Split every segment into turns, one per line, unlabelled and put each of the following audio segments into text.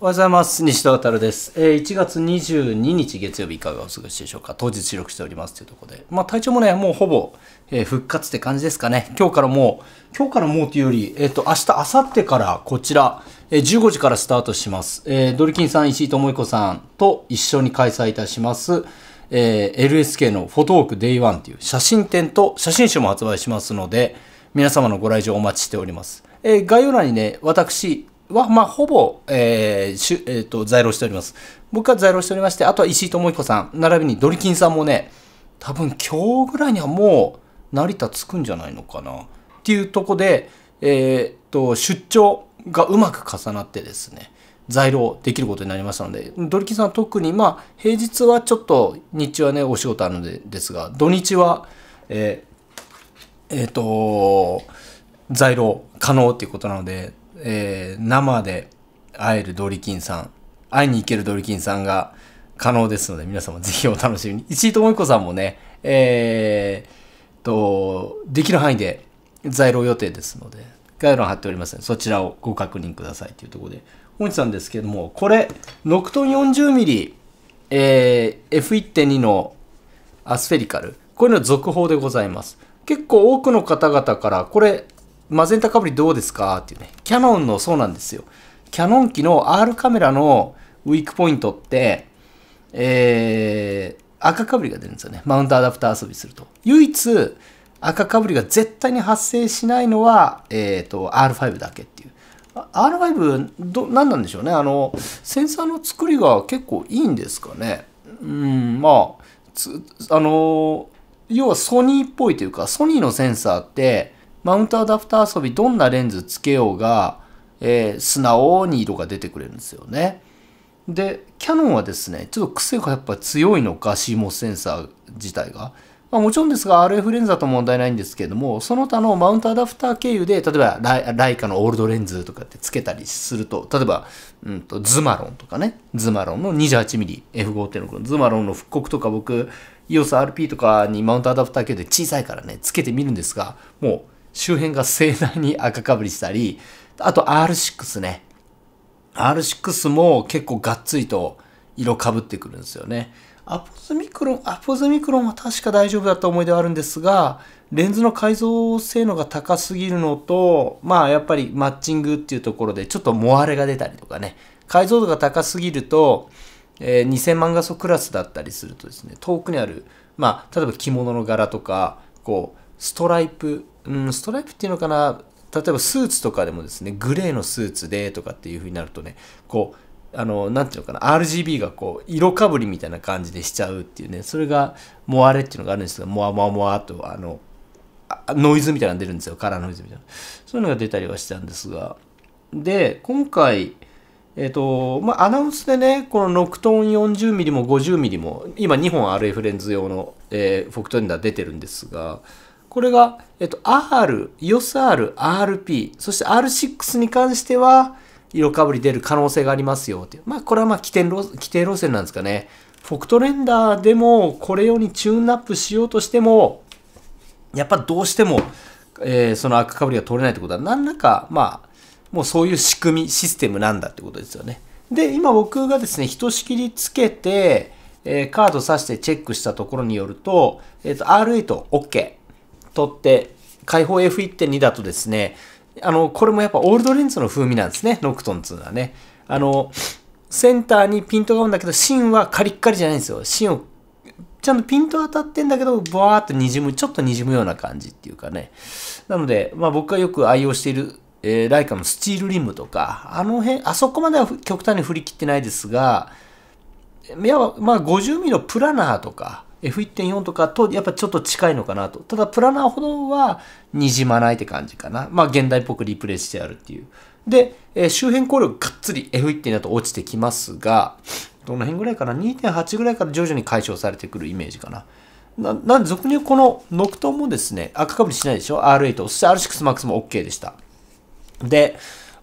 おはようございます。西田渡です。えー、1月22日月曜日いかがお過ごしでしょうか。当日収録しておりますというところで。まあ体調もね、もうほぼ、えー、復活って感じですかね。今日からもう、今日からもうというより、えっ、ー、と、明日、明後日からこちら、えー、15時からスタートします。えー、ドリキンさん、石井智彦さんと一緒に開催いたします。えー、LSK のフォトウォーク Day1 という写真展と写真集も発売しますので、皆様のご来場お待ちしております。えー、概要欄にね、私、は、まあ、ほぼ、えーしゅえーと、在労しております。僕は在労しておりまして、あとは石井智彦さん、並びにドリキンさんもね、多分今日ぐらいにはもう成田着くんじゃないのかな。っていうとこで、えーと、出張がうまく重なってですね、在労できることになりましたので、ドリキンさんは特に、まあ、平日はちょっと日中はね、お仕事あるのでですが、土日は、えっ、ー、えー、と、在労可能っていうことなので、えー、生で会えるドリキンさん、会いに行けるドリキンさんが可能ですので、皆様ぜひお楽しみに。石井智彦さんもね、えー、と、できる範囲で在庫予定ですので、概要欄貼っておりますの、で、そちらをご確認くださいというところで、本日なんですけども、これ、ノクトン 40mm、えー、F1.2 のアスフェリカル、こういうの続報でございます。結構多くの方々から、これ、マゼンタかぶりどうですかっていうね。キャノンの、そうなんですよ。キャノン機の R カメラのウィークポイントって、えー、赤かぶりが出るんですよね。マウントアダプター遊びすると。唯一、赤かぶりが絶対に発生しないのは、えっ、ー、と、R5 だけっていう。R5 ど、何なんでしょうね。あの、センサーの作りが結構いいんですかね。うん、まあ、あの、要はソニーっぽいというか、ソニーのセンサーって、マウントアダプター遊びどんなレンズつけようが、えー、素直に色が出てくれるんですよね。で、キャノンはですね、ちょっと癖がやっぱ強いのか、CMOS センサー自体が。まあ、もちろんですが、RF レンズだと問題ないんですけれども、その他のマウントアダプター経由で、例えばライライカのオールドレンズとかってつけたりすると、例えば、うんと、ズマロンとかね、ズマロンの 28mmF5.6 のズマロンの復刻とか僕、EOSRP とかにマウントアダプター経由で小さいからね、つけてみるんですが、もう、周辺が盛大に赤かぶりしたり、あと R6 ね。R6 も結構がっつりと色かぶってくるんですよね。アポズミクロン、アポズミクロンは確か大丈夫だった思い出はあるんですが、レンズの解像性能が高すぎるのと、まあやっぱりマッチングっていうところでちょっとモアレが出たりとかね、解像度が高すぎると、えー、2000万画素クラスだったりするとですね、遠くにある、まあ例えば着物の柄とか、こう、ストライプうん、ストライプっていうのかな、例えばスーツとかでもですね、グレーのスーツでとかっていう風になるとね、こう、あの、なていうのかな、RGB がこう、色かぶりみたいな感じでしちゃうっていうね、それが、モアレっていうのがあるんですけど、モアモアモアと、あの、ノイズみたいなの出るんですよ、カラーノイズみたいな。そういうのが出たりはしたんですが、で、今回、えっ、ー、と、まあ、アナウンスでね、このノクトーン 40mm も 50mm も、今2本 RF レンズ用の、えー、フォクトレンダー出てるんですが、これが、えっと、R、EOSR、RP、そして R6 に関しては、色かぶり出る可能性がありますよっていう。まあ、これはまあ、起点路、規定路線なんですかね。フォクトレンダーでも、これようにチューンナップしようとしても、やっぱどうしても、えー、その赤かぶりが取れないってことは、何らか、まあ、もうそういう仕組み、システムなんだってことですよね。で、今僕がですね、ひとしきりつけて、えー、カード挿してチェックしたところによると、えっ、ー、と、R8OK、とって、開放 F1.2 だとですね、あの、これもやっぱオールドレンズの風味なんですね、ノクトンっていうのはね。あの、センターにピントが合うんだけど、芯はカリッカリじゃないんですよ。芯を、ちゃんとピント当たってんだけど、バーっと滲む、ちょっと滲むような感じっていうかね。なので、まあ僕がよく愛用している、えー、ライカのスチールリムとか、あの辺、あそこまでは極端に振り切ってないですが、いや、まあ 50mm のプラナーとか、F1.4 とかとやっぱちょっと近いのかなと。ただプラナーほどはにじまないって感じかな。まあ現代っぽくリプレイしてあるっていう。で、えー、周辺効力がっつり F1.2 だと落ちてきますが、どの辺ぐらいかな ?2.8 ぐらいから徐々に解消されてくるイメージかな。な、なんで俗に言うこのノクトンもですね、赤かぶりしないでしょ ?R8。そして R6MAX も OK でした。で、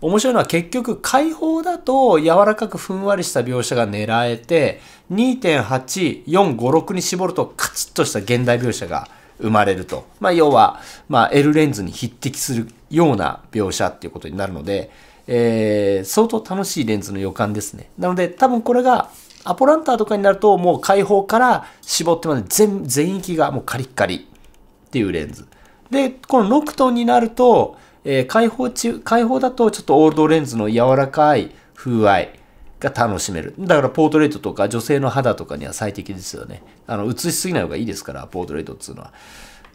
面白いのは結局解放だと柔らかくふんわりした描写が狙えて2.8456に絞るとカチッとした現代描写が生まれると。まあ要は、まあ L レンズに匹敵するような描写っていうことになるので、えー、相当楽しいレンズの予感ですね。なので多分これがアポランターとかになるともう開放から絞ってまで全全域がもうカリッカリっていうレンズ。で、このノクトンになると、えー、開放中、開放だとちょっとオールドレンズの柔らかい風合いが楽しめる。だからポートレートとか女性の肌とかには最適ですよね。あの、映しすぎない方がいいですから、ポートレートっていうのは。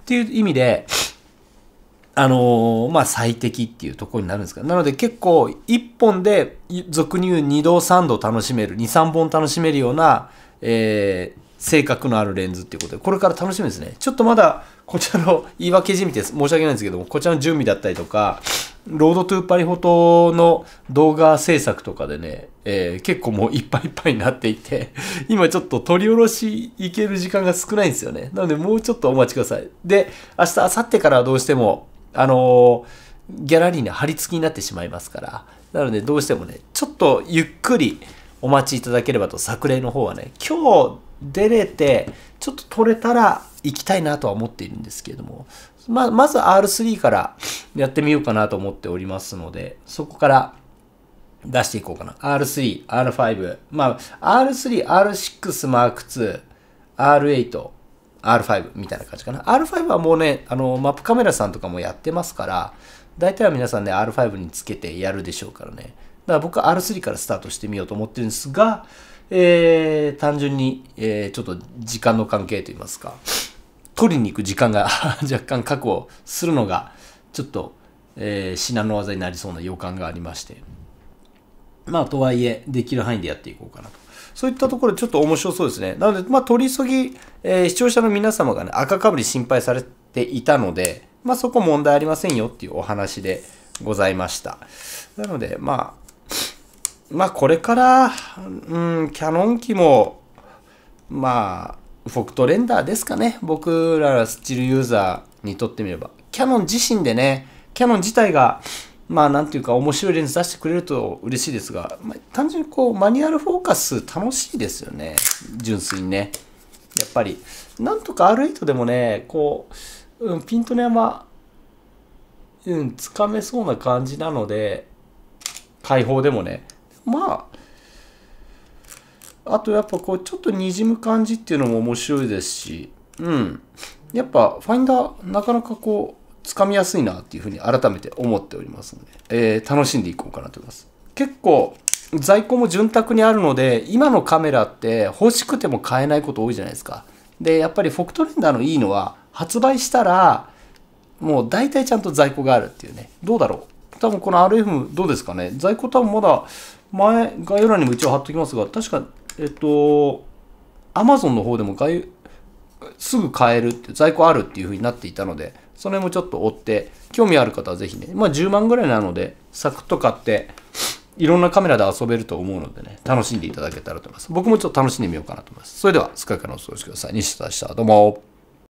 っていう意味で、あのー、まあ、最適っていうところになるんですが、なので結構1本で俗に言う2度3度楽しめる、2、3本楽しめるような、えー、性格のあるレンズっていうことで、これから楽しみですね。ちょっとまだこちらの言い訳じみて申し訳ないんですけども、こちらの準備だったりとか、ロードトゥーパリフォトの動画制作とかでね、えー、結構もういっぱいいっぱいになっていて、今ちょっと取り下ろし行ける時間が少ないんですよね。なのでもうちょっとお待ちください。で、明日、明後日からどうしても、あのー、ギャラリーの貼り付きになってしまいますから、なのでどうしてもね、ちょっとゆっくりお待ちいただければと、作例の方はね、今日、出れて、ちょっと取れたら行きたいなとは思っているんですけれども、ま、まず R3 からやってみようかなと思っておりますので、そこから出していこうかな。R3、R5、まあ、R3、R6 Mark II、R8、R5 みたいな感じかな。R5 はもうね、あの、マップカメラさんとかもやってますから、大体は皆さんね、R5 につけてやるでしょうからね。だから僕は R3 からスタートしてみようと思ってるんですが、えー、単純に、えー、ちょっと時間の関係といいますか、取りに行く時間が 若干確保するのが、ちょっと、えー、至難の技になりそうな予感がありまして。まあ、とはいえ、できる範囲でやっていこうかなと。そういったところちょっと面白そうですね。なので、まあ、取り急ぎ、えー、視聴者の皆様がね、赤かぶり心配されていたので、まあ、そこ問題ありませんよっていうお話でございました。なので、まあ、まあこれから、うん、キャノン機も、まあ、フォクトレンダーですかね。僕らスチルユーザーにとってみれば。キャノン自身でね、キャノン自体が、まあなんていうか面白いレンズ出してくれると嬉しいですが、まあ、単純にこうマニュアルフォーカス楽しいですよね。純粋にね。やっぱり。なんとか R8 でもね、こう、うん、ピントの山、うん、つかめそうな感じなので、解放でもね、まあ、あとやっぱこう、ちょっとにじむ感じっていうのも面白いですし、うん。やっぱ、ファインダー、なかなかこう、つかみやすいなっていうふうに改めて思っておりますので、えー、楽しんでいこうかなと思います。結構、在庫も潤沢にあるので、今のカメラって欲しくても買えないこと多いじゃないですか。で、やっぱりフォクトレンダーのいいのは、発売したら、もう大体ちゃんと在庫があるっていうね。どうだろう多分この RF どうですかね在庫多分まだ前、概要欄にも一応貼っときますが、確か、えっと、Amazon の方でも概すぐ買えるって、在庫あるっていう風になっていたので、その辺もちょっと追って、興味ある方はぜひね、まあ10万ぐらいなので、サクッと買って、いろんなカメラで遊べると思うのでね、楽しんでいただけたらと思います。僕もちょっと楽しんでみようかなと思います。それでは、スカイかのお過ごしください。西田でした。どうも。